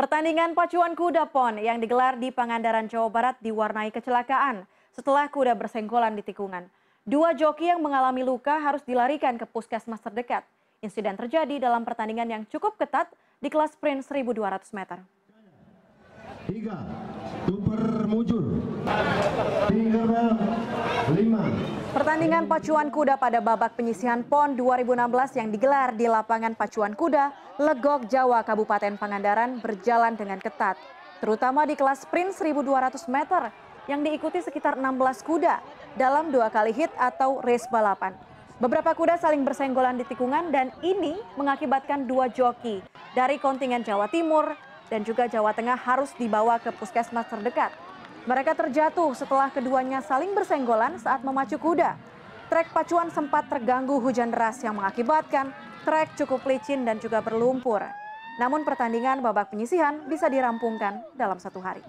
Pertandingan pacuan kuda pon yang digelar di Pangandaran, Jawa Barat diwarnai kecelakaan setelah kuda bersenggolan di tikungan. Dua joki yang mengalami luka harus dilarikan ke puskesmas terdekat. Insiden terjadi dalam pertandingan yang cukup ketat di kelas sprint 1200 meter. Tiga, tuper mujur. Tiga, lima, Pertandingan pacuan kuda pada babak penyisihan PON 2016 yang digelar di lapangan pacuan kuda Legok Jawa Kabupaten Pangandaran berjalan dengan ketat, terutama di kelas sprint 1200 meter yang diikuti sekitar 16 kuda dalam dua kali hit atau race balapan. Beberapa kuda saling bersenggolan di tikungan dan ini mengakibatkan dua joki dari kontingen Jawa Timur dan juga Jawa Tengah harus dibawa ke puskesmas terdekat mereka terjatuh setelah keduanya saling bersenggolan saat memacu kuda. Trek pacuan sempat terganggu hujan deras yang mengakibatkan trek cukup licin dan juga berlumpur. Namun pertandingan babak penyisihan bisa dirampungkan dalam satu hari.